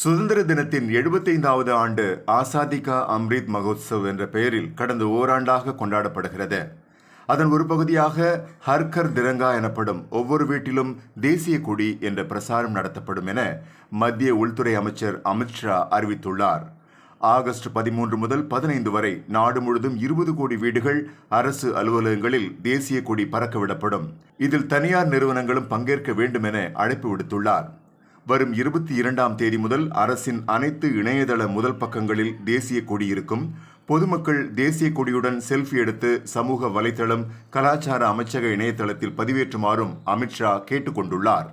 சுதந்திர தினத்தின் எழுபத்தைந்தாவது ஆண்டு ஆசாதிகா அம்ரித் மகோத்சவ் என்ற பெயரில் கடந்த ஓராண்டாக கொண்டாடப்படுகிறது அதன் ஒரு பகுதியாக ஹர்கர் திரங்கா எனப்படும் ஒவ்வொரு வீட்டிலும் தேசிய கொடி என்ற பிரசாரம் நடத்தப்படும் என மத்திய உள்துறை அமைச்சர் அமித்ஷா அறிவித்துள்ளார் ஆகஸ்ட் பதிமூன்று முதல் பதினைந்து வரை நாடு முழுவதும் இருபது கோடி வீடுகள் அரசு அலுவலகங்களில் தேசிய கொடி பறக்கவிடப்படும் இதில் தனியார் நிறுவனங்களும் பங்கேற்க வேண்டும் என அழைப்பு விடுத்துள்ளார் வரும் இருபத்தி இரண்டாம் தேதி முதல் அரசின் அனைத்து இணையதள முதல் பக்கங்களில் தேசிய கொடி இருக்கும் பொதுமக்கள் தேசிய கொடியுடன் செல்ஃபி எடுத்து சமூக வலைதளம் கலாச்சார அமைச்சக இணையதளத்தில் பதிவேற்றுமாறும் அமித்ஷா கொண்டுள்ளார்